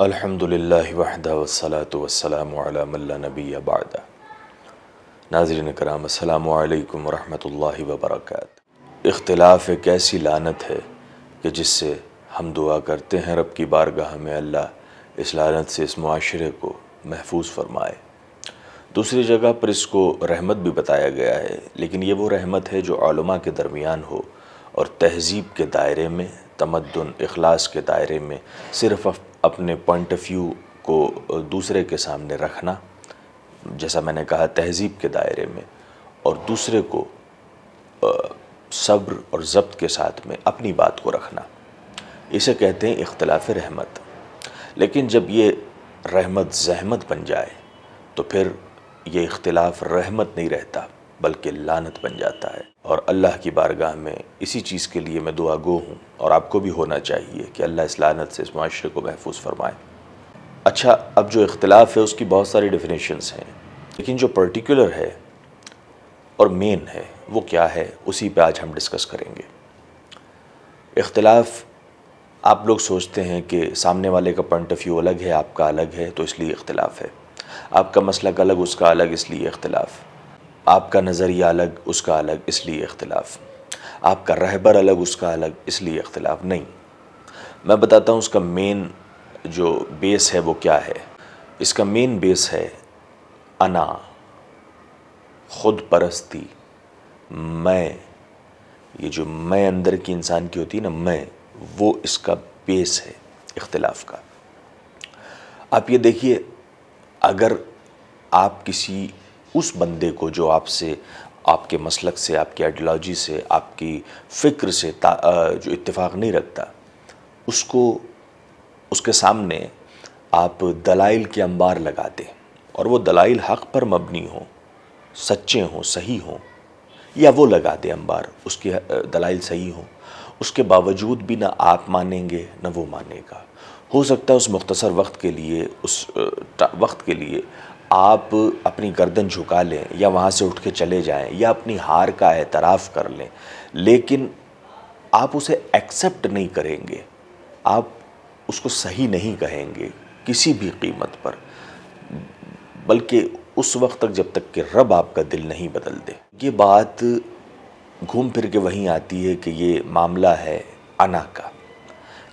अल्हम्दुलिल्लाह वसलात वसलाम अला नबी बादा नाजरीन कराम रहमतुल्लाहि व बरकात इख्तलाफ एक ऐसी लानत है कि जिससे हम दुआ करते हैं रब की बारगाह में अल्लाह इस लानत से इस मुआरे को महफूज फरमाए दूसरी जगह पर इसको रहमत भी बताया गया है लेकिन ये वो रहमत है जो आलमा के दरमियान हो और तहज़ीब के दायरे में तमदन अखलास के दायरे में सिर्फ अपने पॉइंट ऑफ व्यू को दूसरे के सामने रखना जैसा मैंने कहा तहजीब के दायरे में और दूसरे को सब्र और जब्त के साथ में अपनी बात को रखना इसे कहते हैं इख्तलाफ रहमत लेकिन जब ये रहमत जहमत बन जाए तो फिर ये इख्तलाफ रहमत नहीं रहता बल्कि लानत बन जाता है और अल्लाह की बारगाह में इसी चीज़ के लिए मैं दुआ गो हूँ और आपको भी होना चाहिए कि अल्लाह इस लानत से इस माशरे को महफूज फरमाए अच्छा अब जो इख्तलाफ है उसकी बहुत सारी डेफिनेशंस हैं लेकिन जो पर्टिकुलर है और मेन है वो क्या है उसी पे आज हम डिस्कस करेंगे इख्तलाफ आप लोग सोचते हैं कि सामने वाले का पॉइंट ऑफ व्यू अलग है आपका अलग है तो इसलिए इख्तलाफ है आपका मसला अलग उसका अलग इसलिए इख्तलाफ आपका नज़रिया अलग उसका अलग इसलिए इख्तलाफ आपका रहबर अलग उसका अलग इसलिए इख्तलाफ नहीं मैं बताता हूँ उसका मेन जो बेस है वो क्या है इसका मेन बेस है अना खुद परस्ती मैं ये जो मैं अंदर की इंसान की होती है ना मैं वो इसका बेस है इख्तलाफ का आप ये देखिए अगर आप किसी उस बंदे को जो आपसे आपके मसलक से आपकी आइडियोलॉजी से आपकी फ़िक्र से जो इतफ़ाक़ नहीं रखता उसको उसके सामने आप दलाइल के अंबार लगा दें और वो दलाइल हक पर मबनी हों सच्चे हों सही हों या वो लगा दें अंबार उसके दलाइल सही हों उसके बावजूद भी ना आप मानेंगे ना वो मानेगा हो सकता है उस मुख्तसर वक्त के लिए उस वक्त के लिए आप अपनी गर्दन झुका लें या वहाँ से उठ के चले जाएं या अपनी हार का एतराफ़ कर लें लेकिन आप उसे एक्सेप्ट नहीं करेंगे आप उसको सही नहीं कहेंगे किसी भी कीमत पर बल्कि उस वक्त तक जब तक कि रब आपका दिल नहीं बदल दे ये बात घूम फिर के वहीं आती है कि ये मामला है अना का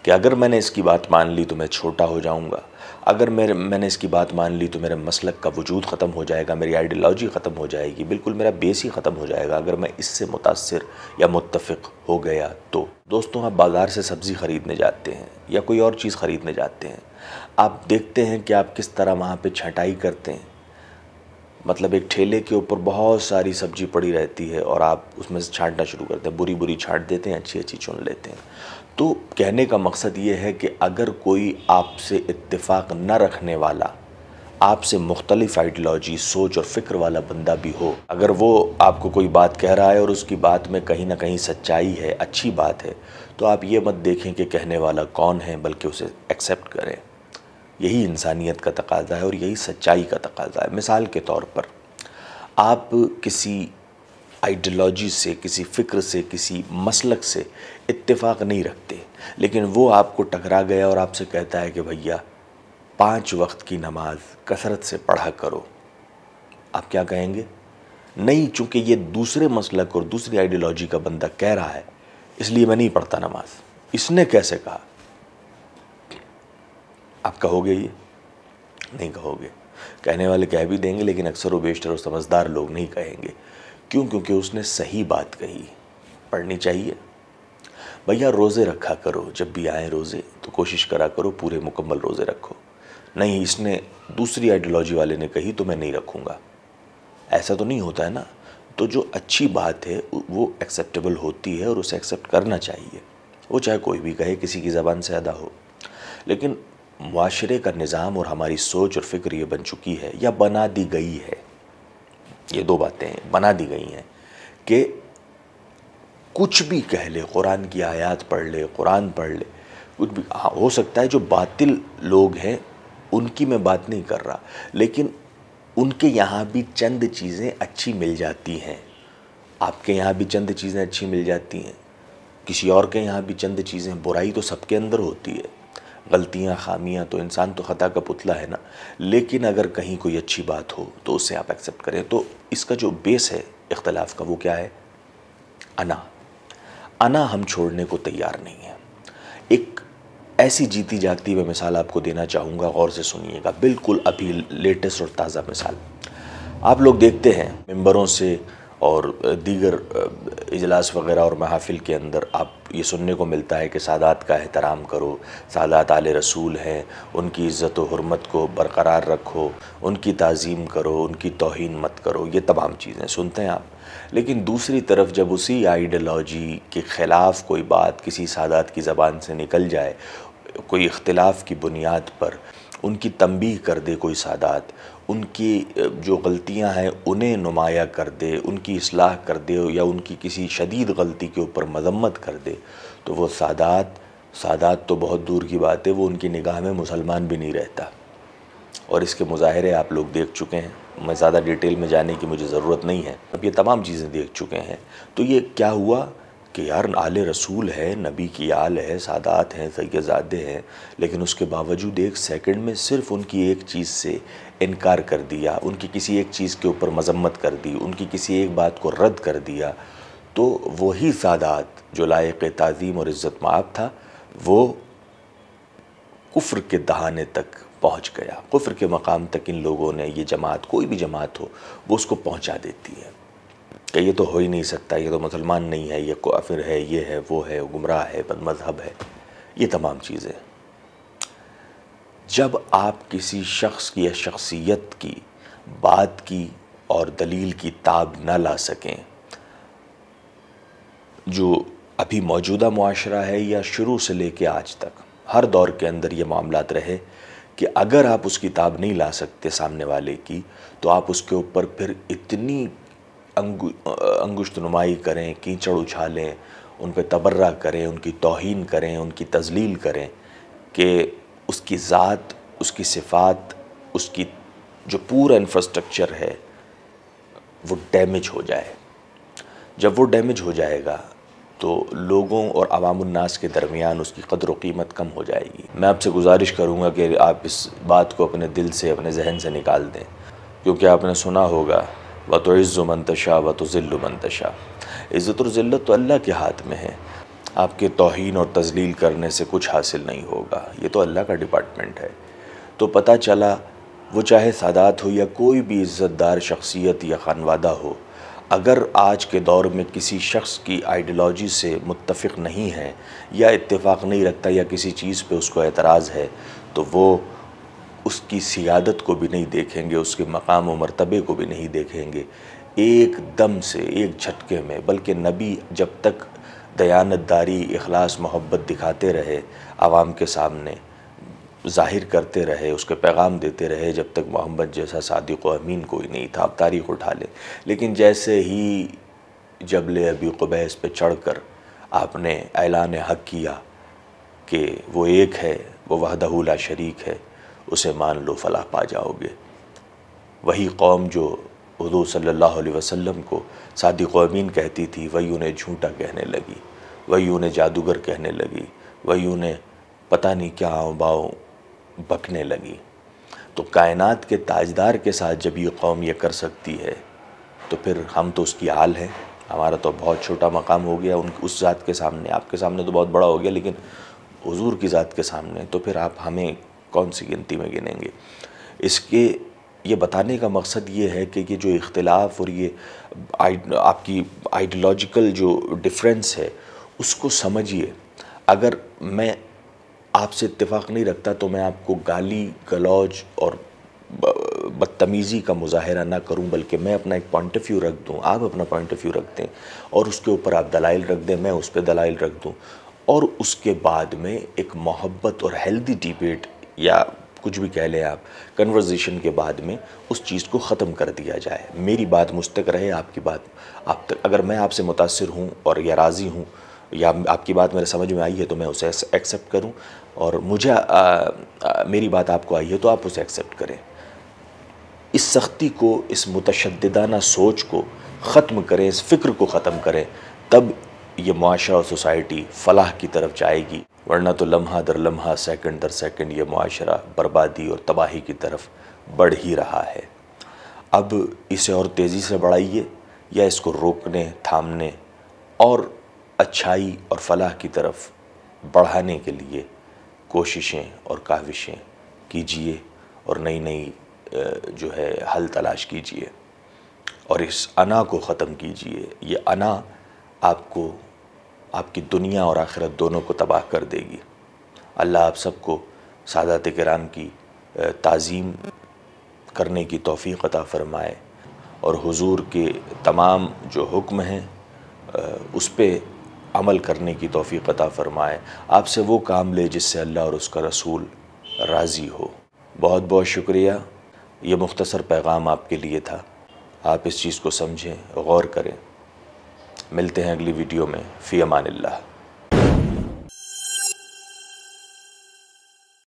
कि अगर मैंने इसकी बात मान ली तो मैं छोटा हो जाऊंगा अगर मेरे मैंने इसकी बात मान ली तो मेरे मसलक का वजूद ख़त्म हो जाएगा मेरी आइडियोलॉजी ख़त्म हो जाएगी बिल्कुल मेरा बेस ही ख़त्म हो जाएगा अगर मैं इससे मुतासर या मुतफ़ हो गया तो दोस्तों आप बाज़ार से सब्ज़ी ख़रीदने जाते हैं या कोई और चीज़ ख़रीदने जाते हैं आप देखते हैं कि आप किस तरह वहाँ पर छँटाई करते हैं मतलब एक ठेले के ऊपर बहुत सारी सब्जी पड़ी रहती है और आप उसमें से छाँटना शुरू करते हैं बुरी बुरी छाँट देते हैं अच्छी अच्छी चुन लेते हैं तो कहने का मकसद ये है कि अगर कोई आपसे इत्तेफाक न रखने वाला आपसे मुख्तलिफ आइडियोलॉजी सोच और फिक्र वाला बंदा भी हो अगर वो आपको कोई बात कह रहा है और उसकी बात में कहीं ना कहीं सच्चाई है अच्छी बात है तो आप ये मत देखें कि कहने वाला कौन है बल्कि उसे एक्सेप्ट करें यही इंसानियत का तकाजा है और यही सच्चाई का तकाजा है मिसाल के तौर पर आप किसी आइडियोलॉजी से किसी फ़िक्र से किसी मसलक से इत्तेफाक नहीं रखते लेकिन वो आपको टकरा गया और आपसे कहता है कि भैया पांच वक्त की नमाज कसरत से पढ़ा करो आप क्या कहेंगे नहीं चूँकि ये दूसरे मसलक और दूसरी आइडियोलॉजी का बंदा कह रहा है इसलिए मैं नहीं पढ़ता नमाज इसने कैसे कहा आप कहोगे ये नहीं कहोगे कहने वाले कह भी देंगे लेकिन अक्सर वो बेशतर और समझदार लोग नहीं कहेंगे क्यों क्योंकि उसने सही बात कही पढ़नी चाहिए भैया रोज़े रखा करो जब भी आए रोज़े तो कोशिश करा करो पूरे मुकम्मल रोज़े रखो नहीं इसने दूसरी आइडियोलॉजी वाले ने कही तो मैं नहीं रखूँगा ऐसा तो नहीं होता है ना तो जो अच्छी बात है वो एक्सेप्टेबल होती है और उसे एक्सेप्ट करना चाहिए वो चाहे कोई भी कहे किसी की ज़बान से अदा हो लेकिन माशरे का निज़ाम और हमारी सोच और फिक्र ये बन चुकी है या बना दी गई है ये दो बातें बना दी गई हैं कि कुछ भी कह ले कुरान की आयत पढ़ ले कुरान पढ़ ले कुछ भी हाँ हो सकता है जो बातिल लोग हैं उनकी मैं बात नहीं कर रहा लेकिन उनके यहाँ भी चंद चीज़ें अच्छी मिल जाती हैं आपके यहाँ भी चंद चीज़ें अच्छी मिल जाती हैं किसी और के यहाँ भी चंद चीज़ें बुराई तो सबके अंदर होती है गलतियाँ खामियाँ तो इंसान तो ख़ता का पुतला है ना लेकिन अगर कहीं कोई अच्छी बात हो तो उसे आप एक्सेप्ट करें तो इसका जो बेस है इख्तलाफ का वो क्या है अना अना हम छोड़ने को तैयार नहीं है एक ऐसी जीती जागती मैं मिसाल आपको देना चाहूँगा गौर से सुनिएगा बिल्कुल अभी लेटेस्ट और ताज़ा मिसाल आप लोग देखते हैं मेम्बरों से और दीगर इजलास वगैरह और महाफिल के अंदर आप ये सुनने को मिलता है कि सादात का एहतराम करो सादात आले रसूल हैं उनकी इज़्ज़त हरमत को बरकरार रखो उनकी तज़ीम करो उनकी तोहन मत करो ये तमाम चीज़ें सुनते हैं आप लेकिन दूसरी तरफ जब उसी आइडियोलॉजी के ख़िलाफ़ कोई बात किसी सादात की ज़बान से निकल जाए कोई इख्तलाफ की बुनियाद पर उनकी तंबीह कर दे कोई सादात उनकी जो गलतियां हैं उन्हें नुमाया कर दे उनकी असलाह कर दे या उनकी किसी शदीद गलती के ऊपर मजम्मत कर दे तो वो सादात सादात तो बहुत दूर की बात है वो उनकी निगाह में मुसलमान भी नहीं रहता और इसके मुजाहरे आप लोग देख चुके हैं मैं ज़्यादा डिटेल में जाने की मुझे ज़रूरत नहीं है अब ये तमाम चीज़ें देख चुके हैं तो ये क्या हुआ कि यार आले रसूल है नबी की आल है सादात हैं सैदादे हैं लेकिन उसके बावजूद एक सेकंड में सिर्फ उनकी एक चीज़ से इनकार कर दिया उनकी किसी एक चीज़ के ऊपर मजम्मत कर दी उनकी किसी एक बात को रद्द कर दिया तो वही सादात जो लायक तज़ीम और इज़्ज़त माब था वो कुफ्र के दहाने तक पहुंच गया कुफ्र के मकाम तक इन लोगों ने ये जमात कोई भी जमात हो वो उसको पहुंचा देती है कि ये तो हो ही नहीं सकता ये तो मुसलमान नहीं है ये काफिर है ये है वो है गुमराह है मज़हब है ये तमाम चीज़ें जब आप किसी शख्स की या शख्सियत की बात की और दलील की ताब ना ला सकें जो अभी मौजूदा माशरा है या शुरू से लेके आज तक हर दौर के अंदर ये मामला रहे कि अगर आप उसकी ताब नहीं ला सकते सामने वाले की तो आप उसके ऊपर फिर इतनी अंगु अंगुश्त नुमाई करें कीचड़ उछालें उन पर तबर्रा करें उनकी तोहन करें उनकी तजलील करें कि उसकी ज़ात उसकी सिफात उसकी जो पूरा इंफ्रास्ट्रक्चर है वो डैमेज हो जाए जब वो डैमेज हो जाएगा तो लोगों और अवामनास के दरमियान उसकी कदर कीमत कम हो जाएगी मैं आपसे गुजारिश करूँगा कि आप इस बात को अपने दिल से अपने जहन से निकाल दें क्योंकि आपने सुना होगा व तो मंतशा व तो मंतशा इज़्ज़त और ज़िल्लत तो अल्लाह के हाथ में है आपके तोहन और तजलील करने से कुछ हासिल नहीं होगा ये तो अल्लाह का डिपार्टमेंट है तो पता चला वो चाहे सादात हो या कोई भी इज़्ज़तदार शख्सियत या खानवादा हो अगर आज के दौर में किसी शख्स की आइडियोलॉजी से मुतफ़ नहीं है या इत्तेफाक नहीं रखता या किसी चीज़ पे उसको एतराज़ है तो वो उसकी सियादत को भी नहीं देखेंगे उसके मकाम व मरतबे को भी नहीं देखेंगे एक दम से एक झटके में बल्कि नबी जब तक दयानतदारी अखलास मोहब्बत दिखाते रहे आवाम के सामने जाहिर करते रहे उसके पैगाम देते रहे जब तक मोहम्मद जैसा सादिक अमीन कोई नहीं था अब तारीख उठा लें लेकिन जैसे ही जबल अबी कुबैस पे चढ़कर आपने ऐलान हक किया कि वो एक है वो वहदहूला शरीक है उसे मान लो फलाह पा जाओगे वही कौम जो हजू सल्ला वसम को सादी कौमीन कहती थी वही उन्हें झूठा कहने लगी वही उन्हें जादूगर कहने लगी वही उन्हें पता नहीं क्या आओ बाओ बकने लगी तो कायनात के ताजदार के साथ जब ये कौम ये कर सकती है तो फिर हम तो उसकी आल हैं हमारा तो बहुत छोटा मकाम हो गया उन उस ज़ात के सामने आपके सामने तो बहुत बड़ा हो गया लेकिन हजूर की ज़ात के सामने तो फिर आप हमें कौन सी गिनती में गिनेंगे इसके ये बताने का मकसद ये है कि ये जो इख्तलाफ और ये आपकी आइडियोलॉजिकल जो डिफरेंस है उसको समझिए अगर मैं आपसे इतफाक़ नहीं रखता तो मैं आपको गाली गलौज और बदतमीज़ी का मुजाहरा ना करूं बल्कि मैं अपना एक पॉइंट ऑफ व्यू रख दूं आप अपना पॉइंट ऑफ व्यू रख दें और उसके ऊपर आप दलाइल रख दें मैं उस पर दलाइल रख दूं और उसके बाद में एक मोहब्बत और हेल्दी डिबेट या कुछ भी कह लें आप कन्वर्जेशन के बाद में उस चीज़ को ख़त्म कर दिया जाए मेरी बात मुझ तक रहे आपकी बात आप तक अगर मैं आपसे मुतासर हूँ और या राज़ी हूँ या आपकी बात मेरे समझ में आई है तो मैं उसे एक्सेप्ट करूँ और मुझे आ, आ, मेरी बात आपको आई है तो आप उसे एक्सेप्ट करें इस सख्ती को इस मुतशदाना सोच को ख़त्म करें इस फ़िक्र को ख़त्म करें तब ये मुआशा और सोसाइटी फलाह की तरफ जाएगी वरना तो लम्हा दर लम्हा सेकंड दर सेकंड ये माशरा बर्बादी और तबाही की तरफ बढ़ ही रहा है अब इसे और तेज़ी से बढ़ाइए या इसको रोकने थामने और अच्छाई और फलाह की तरफ बढ़ाने के लिए कोशिशें और काविशें कीजिए और नई नई जो है हल तलाश कीजिए और इस अना को ख़त्म कीजिए ये अना आपको आपकी दुनिया और आखिरत दोनों को तबाह कर देगी अल्लाह आप सबको सादात कराम की तज़ीम करने की तोफ़ी अता फ़रमाए और हुजूर के तमाम जो हुक्म हैं उस पर अमल करने की तोफ़ी अता फ़रमाए आपसे वो काम ले जिससे अल्लाह और उसका रसूल राज़ी हो बहुत बहुत शुक्रिया ये मुख्तसर पैगाम आपके लिए था आप इस चीज़ को समझें गौर करें मिलते हैं अगली वीडियो में फ़ी अमान